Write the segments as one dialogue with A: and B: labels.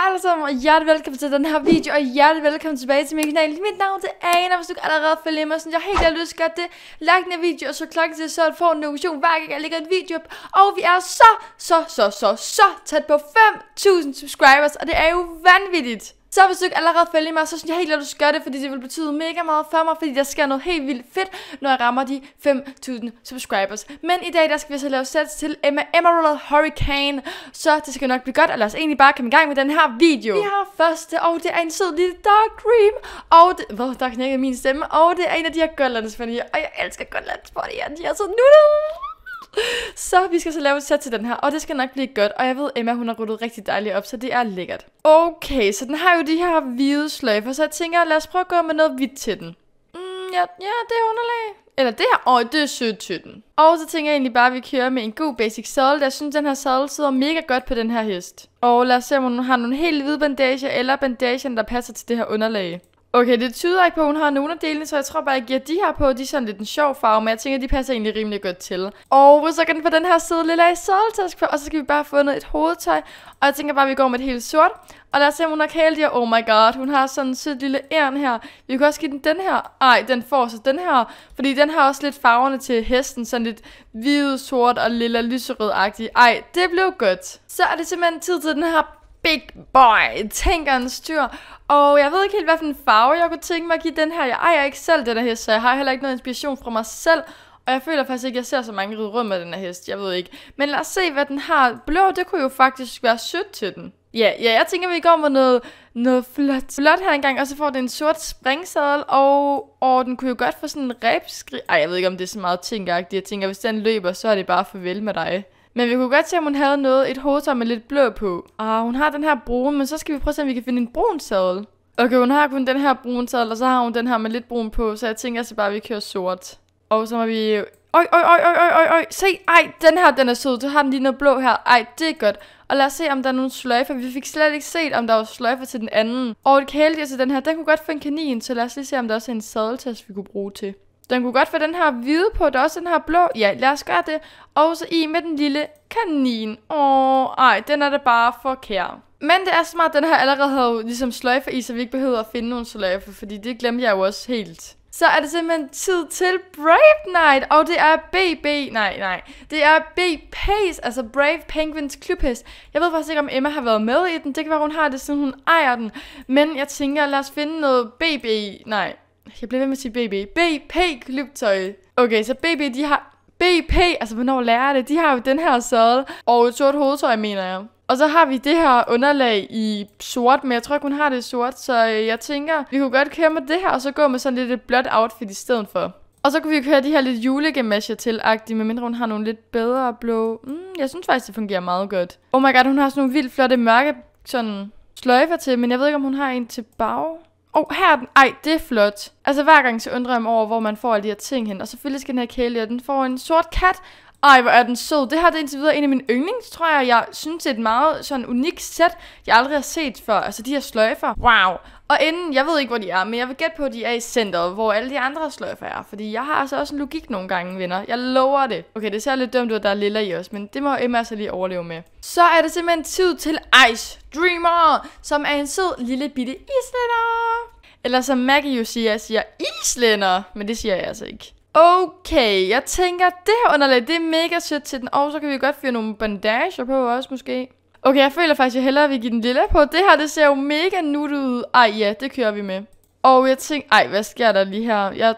A: Hej sammen og hjertelig velkommen til den her video og hjertelig velkommen tilbage til min kanal. Mit navn er Ana, hvis du allerede følger mig, så jeg helt har lyst til at det. Like den her video og så klokken til, så du får en notifikation hver gang jeg lægger en video op. Og vi er så, så, så, så, så tæt på 5.000 subscribers, og det er jo vanvittigt. Så hvis du ikke allerede følger mig, så synes jeg helt at du skal gøre det, fordi det vil betyde mega meget for mig, fordi der sker noget helt vildt fedt, når jeg rammer de 5.000 subscribers. Men i dag, der skal vi så lave sats til Emma Emerald Hurricane, så det skal nok blive godt, og lad os egentlig bare komme i gang med den her video. Vi har første, og det er en sød lille dark cream, og det, hvor der knækkede min stemme, og det er en af de her Gotlands, og jeg elsker Gotlands, fordi de er så nuttede. Så vi skal så lave et sæt til den her, og det skal nok blive godt. Og jeg ved, Emma hun har rullet rigtig dejligt op, så det er lækkert. Okay, så den har jo de her hvide sløjfer, så jeg tænker, lad os prøve at gå med noget hvidt til den. Mm, ja, ja, det er underlag. Eller det her, åh, det er sødt til den. Og så tænker jeg egentlig bare, at vi kører med en god basic saddle. Jeg synes, den her saddle sidder mega godt på den her hest. Og lad os se, om hun har nogle helt hvide bandager, eller bandager, der passer til det her underlag. Okay, det tyder ikke på, at hun har nogen af delene, så jeg tror bare, at jeg giver de her på. De er sådan lidt en sjov farve, men jeg tænker, at de passer egentlig rimelig godt til. Og så kan den på den her side lille i sædeltask på, og så skal vi bare få noget et hovedtøj. Og jeg tænker bare, at vi går med et helt sort. Og lad os se, om hun har her. Oh my god, hun har sådan en sød lille æren her. Vi kan også give den den her. Ej, den får så den her. Fordi den har også lidt farverne til hesten. Sådan lidt hvid, sort og lilla lyserød-agtig. Ej, det blev godt. Så er det simpelthen tid til den her big boy en styr. Og jeg ved ikke helt, hvad for en farve jeg kunne tænke mig at give den her. Jeg ejer ikke selv den her hest, så jeg har heller ikke noget inspiration fra mig selv. Og jeg føler faktisk ikke, at jeg ser så mange ride rundt med den her hest. Jeg ved ikke. Men lad os se, hvad den har. Blå, det kunne jo faktisk være sødt til den. Ja, yeah, ja, yeah, jeg tænker, at vi går med noget, noget flot, flot her engang, og så får den en sort springsadel, og, og den kunne jo godt få sådan en ræbskrig. Ej, jeg ved ikke, om det er så meget tænkeragtigt. Jeg tænker, hvis den løber, så er det bare farvel med dig. Men vi kunne godt se, om hun havde noget, et hovedtøj med lidt blå på. Ah, hun har den her brune, men så skal vi prøve at se, om vi kan finde en brun sadel. Okay, hun har kun den her brune sadel, og så har hun den her med lidt brun på, så jeg tænker så bare, at vi kører sort. Og så må vi... Oj, oj, oj, oj, oj, oj, se, ej, den her, den er sød, du har den lige noget blå her, ej, det er godt. Og lad os se, om der er nogle sløjfer, vi fik slet ikke set, om der var sløjfer til den anden. Og et kæledyr til den her, den kunne godt få en kanin, så lad os lige se, om der også er en sadeltas, vi kunne bruge til. Den kunne godt være den her hvide på, der også den her blå. Ja, lad os gøre det. Og så i med den lille kanin. Åh, ej, den er da bare for kær. Men det er smart, den her allerede har ligesom sløjfer i, så vi ikke behøver at finde nogen sløjfer, fordi det glemte jeg jo også helt. Så er det simpelthen tid til Brave Night, og det er BB, nej, nej, det er BP's, altså Brave Penguins klubhest. Jeg ved faktisk ikke, om Emma har været med i den, det kan være, hun har det, siden hun ejer den, men jeg tænker, lad os finde noget BB, nej, jeg bliver ved med at sige BB. BP klubtøj. Okay, så BB, de har... BP, altså hvornår lærer det? De har jo den her sadel og et sort hovedtøj, mener jeg. Og så har vi det her underlag i sort, men jeg tror ikke, hun har det i sort, så øh, jeg tænker, vi kunne godt køre med det her, og så gå med sådan lidt et blåt outfit i stedet for. Og så kunne vi køre de her lidt julegamasher til agtige medmindre hun har nogle lidt bedre blå. Mm, jeg synes faktisk, det fungerer meget godt. Oh my god, hun har sådan nogle vildt flotte mørke sådan sløjfer til, men jeg ved ikke, om hun har en til bag. Åh, oh, her er den. Ej, det er flot. Altså hver gang så undrer jeg mig over, hvor man får alle de her ting hen. Og selvfølgelig skal den her kæledyr, den får en sort kat, ej, hvor er den sød. Det her det er indtil videre en af mine yndlings, tror jeg. Jeg synes, det er et meget sådan unikt sæt, jeg aldrig har set før. Altså de her sløjfer. Wow. Og inden, jeg ved ikke, hvor de er, men jeg vil gætte på, at de er i centret, hvor alle de andre sløjfer er. Fordi jeg har altså også en logik nogle gange, venner. Jeg lover det. Okay, det ser lidt dumt ud, at der er lilla i os, men det må Emma så altså lige overleve med. Så er det simpelthen tid til Ice Dreamer, som er en sød lille bitte islænder. Eller som Maggie jo siger, jeg siger islænder, men det siger jeg altså ikke. Okay, jeg tænker, det her underlag, det er mega sødt til den. Og så kan vi godt fyre nogle bandager på også, måske. Okay, jeg føler faktisk, at jeg hellere vil give den lille på. Det her, det ser jo mega nuttet ud. Ej, ja, det kører vi med. Og jeg tænkte, ej, hvad sker der lige her? Jeg...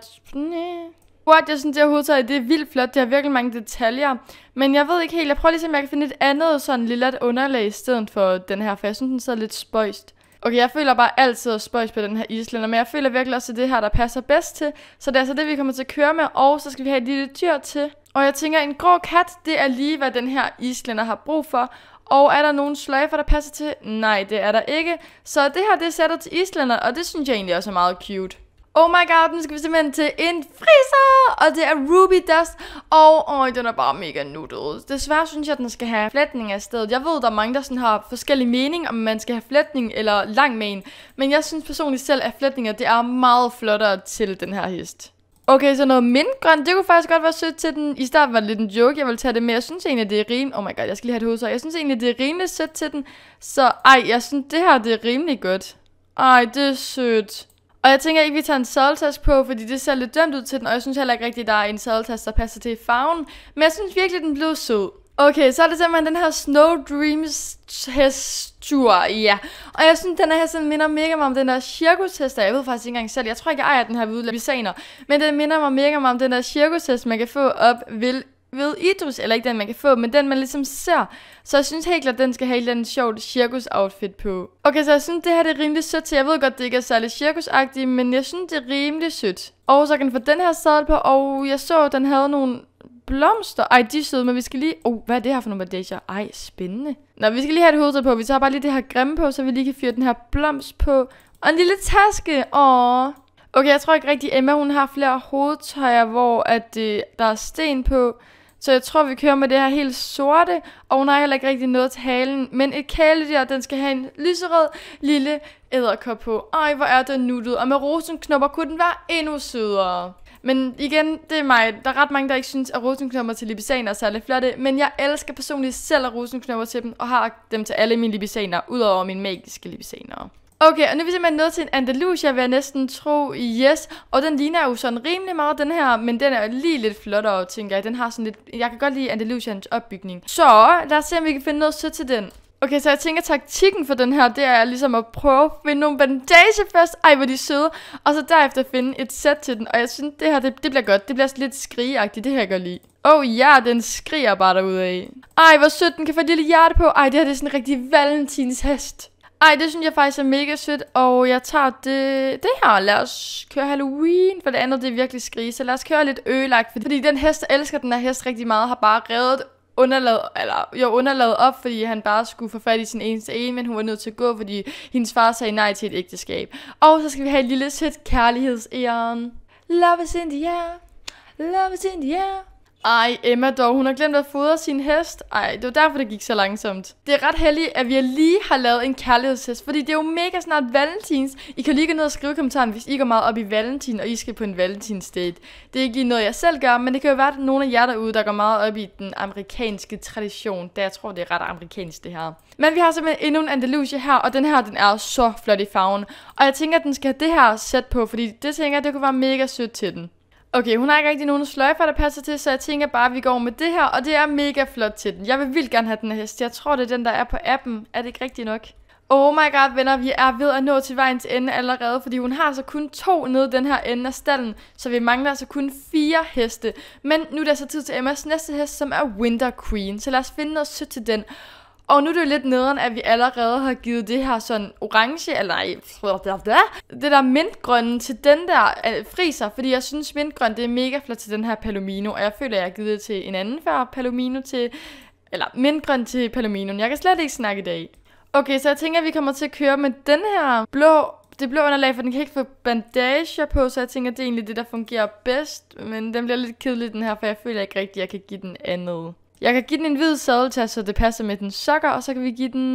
A: What, jeg synes, det her hovedtøj, det er vildt flot. Det har virkelig mange detaljer. Men jeg ved ikke helt. Jeg prøver lige at se, om jeg kan finde et andet sådan lille underlag i stedet for den her, for jeg synes, den sidder lidt spøjst. Okay, jeg føler bare altid at spøjs på den her islænder, men jeg føler virkelig også, at det her, der passer bedst til. Så det er altså det, vi kommer til at køre med, og så skal vi have et lille dyr til. Og jeg tænker, at en grå kat, det er lige, hvad den her islænder har brug for. Og er der nogen sløjfer, der passer til? Nej, det er der ikke. Så det her, det sætter til islænder, og det synes jeg egentlig også er meget cute. Oh my god, nu skal vi simpelthen til en friser, og det er Ruby Dust, og oh, den er bare mega nuttet. Desværre synes jeg, at den skal have flætning af stedet. Jeg ved, der er mange, der sådan har forskellige mening, om man skal have flætning eller lang men, men jeg synes personligt selv, at flætninger det er meget flottere til den her hest. Okay, så noget mintgrøn, det kunne faktisk godt være sødt til den. I starten var det lidt en joke, jeg ville tage det med. Jeg synes egentlig, det er rimeligt. Oh my god, jeg skal lige have et hovedsøj. Jeg synes egentlig, det er rimeligt sødt til den. Så ej, jeg synes, det her det er rimelig godt. Ej, det er sødt. Og jeg tænker ikke, vi tager en sadeltask på, fordi det ser lidt dømt ud til den, og jeg synes heller ikke rigtigt, der er en sadeltask, der passer til farven. Men jeg synes virkelig, den blev sød. Okay, så er det simpelthen den her Snow Dreams hestur, ja. Og jeg synes, den her sådan minder mega meget om den der cirkus der jeg ved faktisk ikke engang selv. Jeg tror ikke, jeg ejer den her ved Lysaner. Men den minder mig mega meget om den der cirkushest, man kan få op ved ved idrus, eller ikke den, man kan få, men den, man ligesom ser. Så jeg synes helt klart, den skal have et eller andet sjovt cirkus-outfit på. Okay, så jeg synes, det her det er rimelig sødt, så jeg ved godt, det ikke er særlig cirkus men jeg synes, det er rimelig sødt. Og så kan den få den her sadel på, og jeg så, at den havde nogle blomster. Ej, de er søde, men vi skal lige... Oh, hvad er det her for nogle bandager? Ej, spændende. Nå, vi skal lige have et hovedtøj på. Vi tager bare lige det her grimme på, så vi lige kan fyre den her blomst på. Og en lille taske. Åh. Okay, jeg tror ikke rigtig, Emma hun har flere hovedtøjer, hvor at, øh, der er sten på. Så jeg tror, vi kører med det her helt sorte, og hun har heller ikke rigtig noget til halen. Men et kæledyr, den skal have en lyserød lille æderkop på. Ej, hvor er den nuttet, og med rosenknopper kunne den være endnu sødere. Men igen, det er mig. Der er ret mange, der ikke synes, at rosenknopper til libisaner er særlig flotte, men jeg elsker personligt selv at rosenknopper til dem, og har dem til alle mine libisaner, udover mine magiske libisaner. Okay, og nu er vi simpelthen nået til en Andalusia, vil jeg næsten tro, yes. Og den ligner jo sådan rimelig meget den her, men den er lige lidt flottere, tænker jeg. Den har sådan lidt, jeg kan godt lide Andalusians opbygning. Så lad os se, om vi kan finde noget sødt til den. Okay, så jeg tænker, taktikken for den her, det er ligesom at prøve at finde nogle bandage først. Ej, hvor de søde. Og så derefter finde et sæt til den. Og jeg synes, det her, det, det bliver godt. Det bliver lidt skrigeagtigt. Det her jeg godt lide. Oh ja, yeah, den skriger bare derude af. Ej, hvor sødt. Den kan få et lille hjerte på. Ej, det her det er sådan en rigtig valentinshest. hest. Ej, det synes jeg faktisk er mega sødt, og jeg tager det, det her. Lad os køre Halloween, for det andet det er virkelig skrige. Så lad os køre lidt ølagt, fordi den hest elsker den her hest rigtig meget, har bare reddet underlaget, eller jo, underlaget op, fordi han bare skulle få fat i sin eneste ene, men hun var nødt til at gå, fordi hendes far sagde nej til et ægteskab. Og så skal vi have et lille sødt kærlighedsæren. Love is in the air. Love is in the air. Ej, Emma dog, hun har glemt at fodre sin hest. Ej, det var derfor, det gik så langsomt. Det er ret heldigt, at vi lige har lavet en kærlighedstest, fordi det er jo mega snart valentins. I kan lige gå ned og skrive i kommentaren, hvis I går meget op i valentin, og I skal på en valentins date. Det er ikke lige noget, jeg selv gør, men det kan jo være, at nogle af jer derude, der går meget op i den amerikanske tradition, da jeg tror, det er ret amerikansk det her. Men vi har simpelthen endnu en Andalusia her, og den her, den er så flot i farven. Og jeg tænker, at den skal have det her sæt på, fordi det tænker jeg, det kunne være mega sødt til den. Okay, hun har ikke rigtig nogen sløjfer, der passer til, så jeg tænker bare, at vi går med det her, og det er mega flot til den. Jeg vil vildt gerne have den her hest. Jeg tror, det er den, der er på appen. Er det ikke rigtigt nok? Oh my god, venner, vi er ved at nå til vejens ende allerede, fordi hun har så altså kun to nede den her ende af stallen, så vi mangler altså kun fire heste. Men nu er der så altså tid til Emmas næste hest, som er Winter Queen, så lad os finde noget sødt til den. Og nu er det jo lidt nederen, at vi allerede har givet det her sådan orange, eller nej, det der mintgrønne til den der øh, friser, fordi jeg synes mintgrøn, det er mega flot til den her palomino, og jeg føler, at jeg har givet det til en anden før, palomino til, eller mintgrøn til palominoen. Jeg kan slet ikke snakke i dag. Okay, så jeg tænker, at vi kommer til at køre med den her blå det blå underlag, for den kan ikke få bandager på, så jeg tænker, det er egentlig det, der fungerer bedst. Men den bliver lidt kedelig, den her, for jeg føler ikke rigtigt, at jeg kan give den andet. Jeg kan give den en hvid sadeltas, så det passer med den sokker, og så kan vi give den...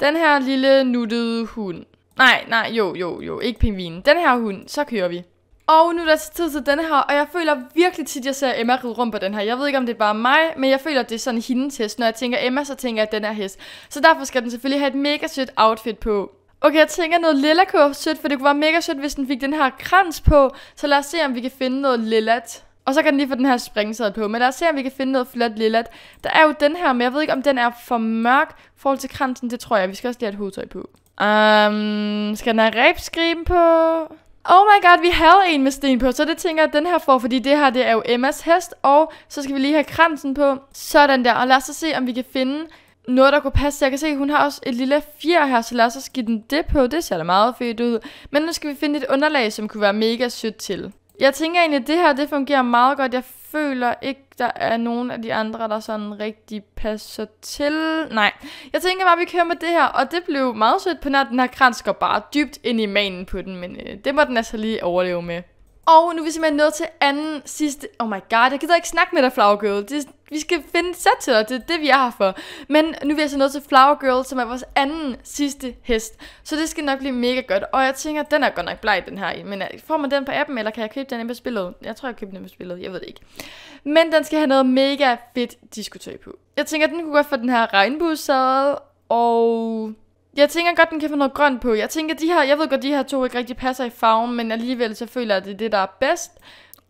A: Den her lille nuttede hund. Nej, nej, jo, jo, jo, ikke pingvinen. Den her hund, så kører vi. Og nu er der tid til den her, og jeg føler virkelig tit, at jeg ser Emma ride rundt på den her. Jeg ved ikke, om det er bare mig, men jeg føler, at det er sådan hendes hest. Når jeg tænker Emma, så tænker jeg, at den er hest. Så derfor skal den selvfølgelig have et mega sødt outfit på. Okay, jeg tænker noget lilla kunne sødt, for det kunne være mega sødt, hvis den fik den her krans på. Så lad os se, om vi kan finde noget lillat. Og så kan den lige få den her springsæde på. Men lad os se, om vi kan finde noget flot lillet. Der er jo den her, men jeg ved ikke, om den er for mørk i forhold til kransen. Det tror jeg. Vi skal også lige have et hovedtøj på. Um, skal den have rebskriben på? Oh my god, vi havde en med sten på, så det tænker jeg, at den her får, fordi det her, det er jo Emmas hest, og så skal vi lige have kransen på, sådan der, og lad os så se, om vi kan finde noget, der kunne passe. Jeg kan se, at hun har også et lille fjer her, så lad os så give den det på, det ser da meget fedt ud. Men nu skal vi finde et underlag, som kunne være mega sødt til. Jeg tænker egentlig, at det her det fungerer meget godt. Jeg føler ikke, der er nogen af de andre, der sådan rigtig passer til. Nej, jeg tænker bare, at vi kører med det her, og det blev meget sødt på nær, den her krans går bare dybt ind i manen på den, men øh, det må den altså lige overleve med. Og nu er vi simpelthen nået til anden sidste... Oh my god, jeg gider ikke snakke med dig, Flower Girl. Det, vi skal finde sæt til dig, det er det, vi er her for. Men nu er vi altså nået til Flower Girl, som er vores anden sidste hest. Så det skal nok blive mega godt. Og jeg tænker, den er godt nok bleg, den her. Men øh, får man den på appen, eller kan jeg købe den ind på spillet? Jeg tror, jeg købte den på spillet, jeg ved det ikke. Men den skal have noget mega fedt diskotøj på. Jeg tænker, den kunne godt få den her regnbuesade, og jeg tænker godt, den kan få noget grønt på. Jeg tænker, de her, jeg ved godt, de her to ikke rigtig passer i farven, men alligevel så føler jeg, at det er det, der er bedst.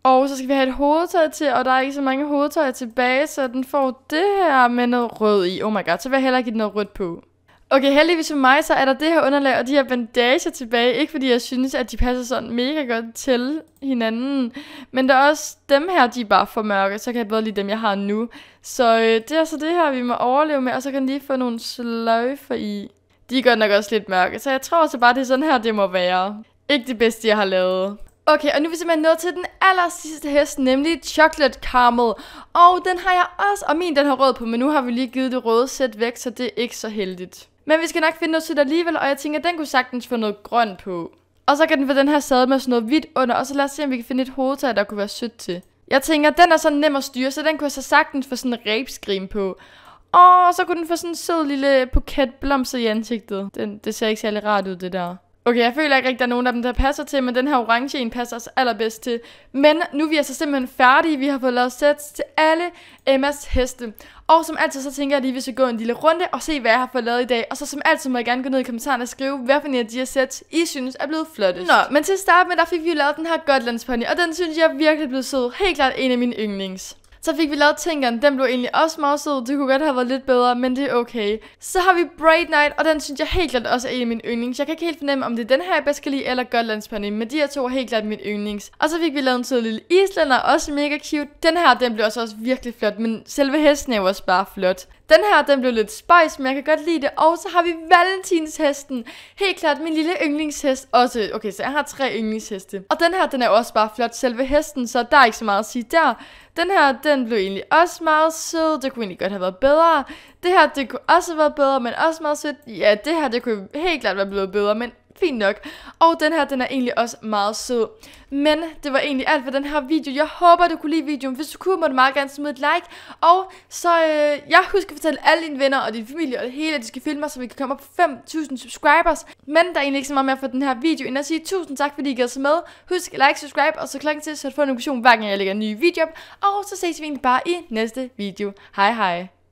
A: Og så skal vi have et hovedtøj til, og der er ikke så mange hovedtøj tilbage, så den får det her med noget rød i. Oh my god, så vil jeg heller ikke give noget rødt på. Okay, heldigvis for mig, så er der det her underlag og de her bandager tilbage. Ikke fordi jeg synes, at de passer sådan mega godt til hinanden. Men der er også dem her, de er bare for mørke, så kan jeg bedre lide dem, jeg har nu. Så øh, det er så det her, vi må overleve med, og så kan lige få nogle sløjfer i. De er godt nok også lidt mørke, så jeg tror så bare, det er sådan her, det må være. Ikke det bedste, jeg har lavet. Okay, og nu er vi simpelthen nået til den aller sidste hest, nemlig Chocolate Caramel. Og den har jeg også, og min den har rød på, men nu har vi lige givet det røde sæt væk, så det er ikke så heldigt. Men vi skal nok finde noget sødt alligevel, og jeg tænker, at den kunne sagtens få noget grønt på. Og så kan den få den her sadel med sådan noget hvidt under, og så lad os se, om vi kan finde et hovedtag, der kunne være sødt til. Jeg tænker, at den er sådan nem at styre, så den kunne jeg så sagtens få sådan en ræbsgrim på. Åh, så kunne den få sådan en sød lille buket blomster i ansigtet. Den, det ser ikke særlig rart ud, det der. Okay, jeg føler ikke rigtig, der er nogen af dem, der passer til, men den her orange en passer os allerbedst til. Men nu er vi altså simpelthen færdige. Vi har fået lavet sets til alle Emmas heste. Og som altid, så tænker jeg lige, at vi skal gå en lille runde og se, hvad jeg har fået lavet i dag. Og så som altid må jeg gerne gå ned i kommentarerne og skrive, hvad for af de her sets, I synes er blevet flottest. Nå, men til at starte med, der fik vi lavet den her Gotlandspony, og den synes jeg er virkelig er blevet sød. Helt klart en af mine yndlings. Så fik vi lavet tænkeren. den blev egentlig også meget sød, det kunne godt have været lidt bedre, men det er okay. Så har vi Bright Night, og den synes jeg helt klart også er en af mine yndlings. Jeg kan ikke helt fornemme, om det er den her, jeg bedst kan lide, eller Gotlandsponny, men de her to er helt klart min yndlings. Og så fik vi lavet en sød lille islander, også mega cute. Den her, den blev også, altså også virkelig flot, men selve hesten er jo også bare flot. Den her, den blev lidt spice, men jeg kan godt lide det. Og så har vi valentinshesten. Helt klart min lille yndlingshest også. Okay, så jeg har tre yndlingsheste. Og den her, den er også bare flot selve hesten, så der er ikke så meget at sige der. Den her, den blev egentlig også meget sød. Det kunne egentlig godt have været bedre. Det her, det kunne også have været bedre, men også meget sødt. Ja, det her, det kunne helt klart være blevet bedre, men fint nok. Og den her, den er egentlig også meget sød. Men det var egentlig alt for den her video. Jeg håber, du kunne lide videoen. Hvis du kunne, må du meget gerne smide et like. Og så, øh, jeg husker at fortælle alle dine venner og din familie og det hele, at de skal filme mig, så vi kan komme op på 5.000 subscribers. Men der er egentlig ikke så meget mere for den her video, end at sige tusind tak, fordi I gav så med. Husk at like, subscribe og så klokken til, så du får en notifikation, hver gang jeg lægger en ny video op. Og så ses vi egentlig bare i næste video. Hej hej.